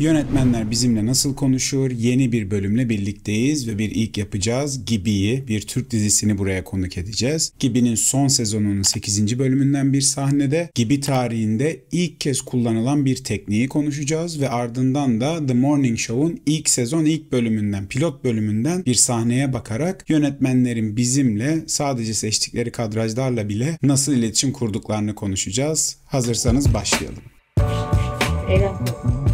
Yönetmenler bizimle nasıl konuşur? Yeni bir bölümle birlikteyiz ve bir ilk yapacağız. Gibi'yi, bir Türk dizisini buraya konuk edeceğiz. Gibi'nin son sezonunun 8. bölümünden bir sahnede Gibi tarihinde ilk kez kullanılan bir tekniği konuşacağız ve ardından da The Morning Show'un ilk sezon ilk bölümünden, pilot bölümünden bir sahneye bakarak yönetmenlerin bizimle sadece seçtikleri kadrajlarla bile nasıl iletişim kurduklarını konuşacağız. Hazırsanız başlayalım. Eyvallah.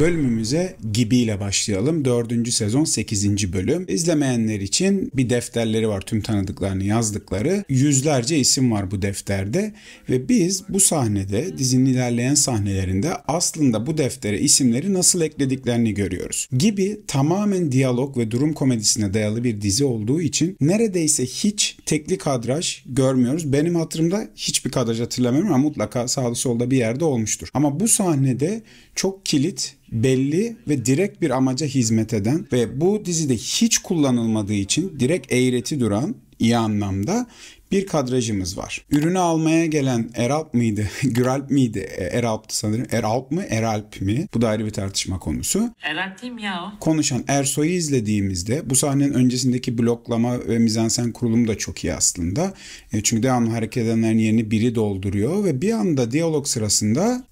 Bölümümüze gibiyle başlayalım. Dördüncü sezon sekizinci bölüm. İzlemeyenler için bir defterleri var tüm tanıdıklarını yazdıkları. Yüzlerce isim var bu defterde ve biz bu sahnede dizinin ilerleyen sahnelerinde aslında bu deftere isimleri nasıl eklediklerini görüyoruz. Gibi tamamen diyalog ve durum komedisine dayalı bir dizi olduğu için neredeyse hiç tekli kadraj görmüyoruz. Benim hatırımda hiçbir kadraj hatırlamıyorum ama mutlaka sağda solda bir yerde olmuştur. Ama bu sahnede çok kilit belli ve direkt bir amaca hizmet eden ve bu dizide hiç kullanılmadığı için direkt eğreti duran iyi anlamda bir kadrajımız var. Ürünü almaya gelen Eralp mıydı? Güralp miydi? E, Eralp'tı sanırım. Eralp mı? Eralp mi? Bu da ayrı bir tartışma konusu. Eralp değil mi ya o? Konuşan Ersoy'u izlediğimizde bu sahnenin öncesindeki bloklama ve mizansen kurulumu da çok iyi aslında. E çünkü devamlı hareket edenlerin yerini biri dolduruyor ve bir anda diyalog sırasında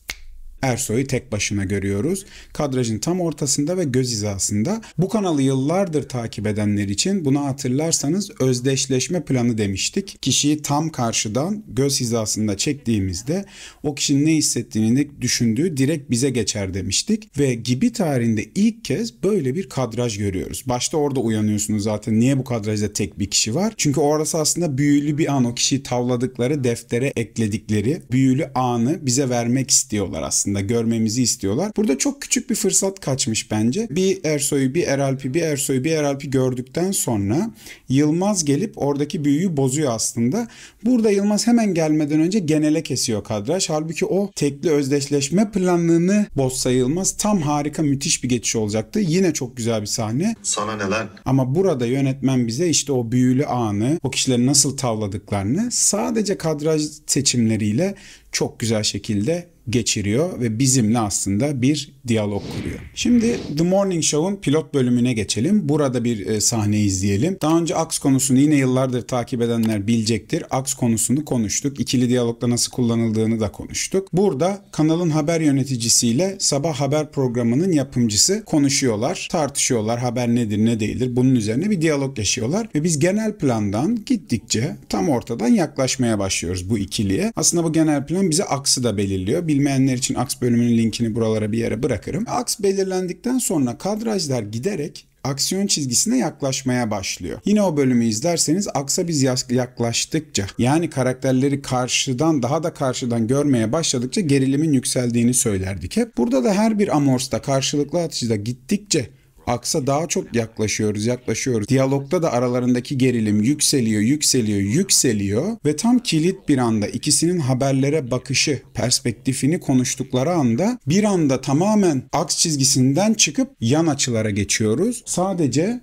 Ersoy'u tek başına görüyoruz. Kadrajın tam ortasında ve göz hizasında. Bu kanalı yıllardır takip edenler için buna hatırlarsanız özdeşleşme planı demiştik. Kişiyi tam karşıdan göz hizasında çektiğimizde o kişinin ne hissettiğini, ne düşündüğü direkt bize geçer demiştik. Ve gibi tarihinde ilk kez böyle bir kadraj görüyoruz. Başta orada uyanıyorsunuz zaten. Niye bu kadrajda tek bir kişi var? Çünkü orası aslında büyülü bir an. O kişiyi tavladıkları, deftere ekledikleri büyülü anı bize vermek istiyorlar aslında aslında görmemizi istiyorlar. Burada çok küçük bir fırsat kaçmış bence. Bir Ersoy'u, bir Eralp'i, bir Ersoy'u, bir Eralp'i gördükten sonra Yılmaz gelip oradaki büyüyü bozuyor aslında. Burada Yılmaz hemen gelmeden önce genele kesiyor kadraj. Halbuki o tekli özdeşleşme planını bozsa Yılmaz tam harika müthiş bir geçiş olacaktı. Yine çok güzel bir sahne. Sana neler? Ama burada yönetmen bize işte o büyülü anı, o kişilerin nasıl tavladıklarını sadece kadraj seçimleriyle çok güzel şekilde geçiriyor ve bizimle aslında bir diyalog kuruyor. Şimdi The Morning Show'un pilot bölümüne geçelim. Burada bir e, sahne izleyelim. Daha önce Aks konusunu yine yıllardır takip edenler bilecektir. Aks konusunu konuştuk. İkili diyalogda nasıl kullanıldığını da konuştuk. Burada kanalın haber yöneticisiyle sabah haber programının yapımcısı konuşuyorlar, tartışıyorlar. Haber nedir, ne değildir? Bunun üzerine bir diyalog yaşıyorlar ve biz genel plandan gittikçe tam ortadan yaklaşmaya başlıyoruz bu ikiliye. Aslında bu genel plan öğretmen bize aksı da belirliyor. Bilmeyenler için aks bölümünün linkini buralara bir yere bırakırım. Aks belirlendikten sonra kadrajlar giderek aksiyon çizgisine yaklaşmaya başlıyor. Yine o bölümü izlerseniz aksa biz yaklaştıkça yani karakterleri karşıdan daha da karşıdan görmeye başladıkça gerilimin yükseldiğini söylerdik hep. Burada da her bir amorsta karşılıklı atışta gittikçe aksa daha çok yaklaşıyoruz, yaklaşıyoruz. Diyalogda da aralarındaki gerilim yükseliyor, yükseliyor, yükseliyor ve tam kilit bir anda ikisinin haberlere bakışı, perspektifini konuştukları anda bir anda tamamen aks çizgisinden çıkıp yan açılara geçiyoruz. Sadece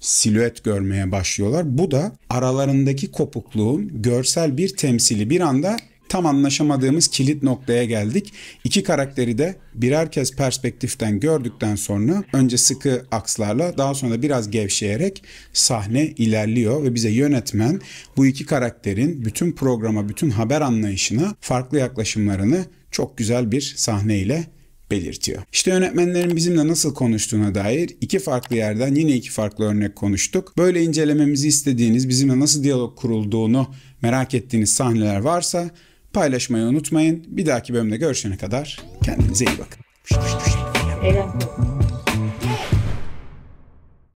silüet görmeye başlıyorlar. Bu da aralarındaki kopukluğun görsel bir temsili. Bir anda tam anlaşamadığımız kilit noktaya geldik. İki karakteri de birer kez perspektiften gördükten sonra önce sıkı akslarla daha sonra biraz gevşeyerek sahne ilerliyor ve bize yönetmen bu iki karakterin bütün programa, bütün haber anlayışına farklı yaklaşımlarını çok güzel bir sahneyle belirtiyor. İşte yönetmenlerin bizimle nasıl konuştuğuna dair iki farklı yerden yine iki farklı örnek konuştuk. Böyle incelememizi istediğiniz, bizimle nasıl diyalog kurulduğunu merak ettiğiniz sahneler varsa paylaşmayı unutmayın. Bir dahaki bölümde görüşene kadar kendinize iyi bakın. Eyvallah.